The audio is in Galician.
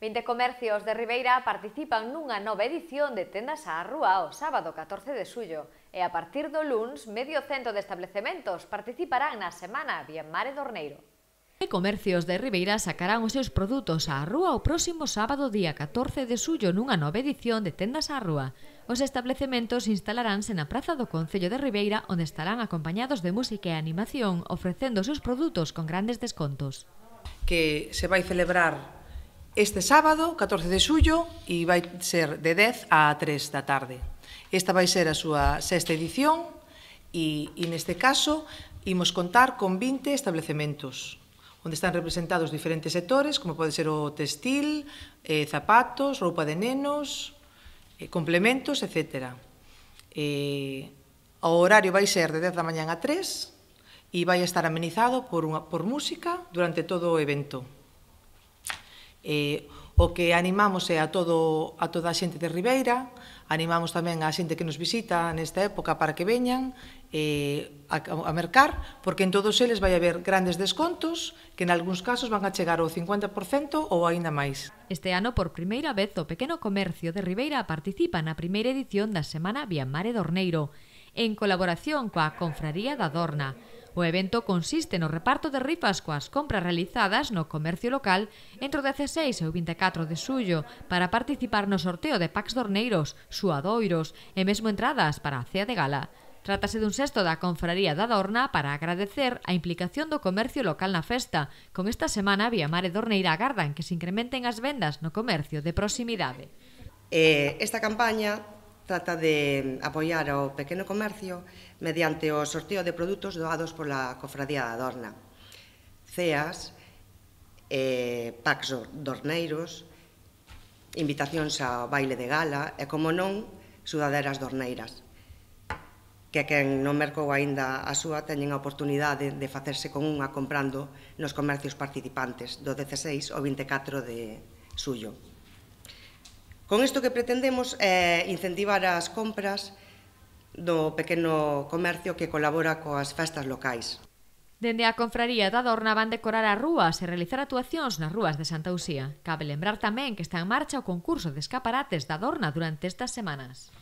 20 comercios de Ribeira participan nunha nova edición de Tendas á Rúa o sábado 14 de xullo e a partir do luns medio cento de establecementos participarán na semana Bien do Orneiro. E comercios de Ribeira sacarán os seus produtos á rúa o próximo sábado día 14 de xullo nunha nova edición de Tendas á Rúa. Os establecementos instalaránse na Praza do Concello de Ribeira onde estarán acompañados de música e animación ofrecendo os seus produtos con grandes descontos. Que se vai celebrar este sábado, 14 de xullo, e vai ser de 10 a 3 da tarde. Esta vai ser a súa sexta edición e, e neste caso imos contar con 20 establecementos onde están representados diferentes sectores, como pode ser o textil, eh, zapatos, roupa de nenos, eh, complementos, etc. Eh, o horario vai ser de 10 da mañan a 3 e vai estar amenizado por, unha, por música durante todo o evento. Eh, o que animamos é a, todo, a toda a xente de Ribeira, animamos tamén a xente que nos visita nesta época para que veñan eh, a, a mercar, porque en todos eles vai haber grandes descontos que en algúns casos van a chegar ao 50% ou aínda máis. Este ano, por primeira vez, o pequeno comercio de Ribeira participa na primeira edición da Semana Vía Mare Dorneiro, en colaboración coa Confraría da Dorna, O evento consiste no reparto de rifas coas compras realizadas no comercio local entre o 16 e o 24 de xullo para participar no sorteo de packs dorneiros, suadoiros e mesmo entradas para a cea de gala. Trátase dun sexto da Confraría da Dorna para agradecer a implicación do comercio local na festa. Con esta semana, Vía Mare Dorneira agardan que se incrementen as vendas no comercio de proximidade. Eh, esta campaña trata de apoiar ao pequeno comercio mediante o sorteo de produtos doados pola Cofradía da Dorna. Ceas, eh, packs dorneiros, invitacións ao baile de gala e, como non, sudaderas dorneiras que quen non mercou aínda a súa teñen a oportunidade de facerse con unha comprando nos comercios participantes do 16 ao 24 de xullo. Con isto que pretendemos é eh, incentivar as compras do pequeno comercio que colabora coas festas locais. Dende a confraría da Dorna van decorar as rúas e realizar actuacións nas rúas de Santa Uxía. Cabe lembrar tamén que está en marcha o concurso de escaparates da Dorna durante estas semanas.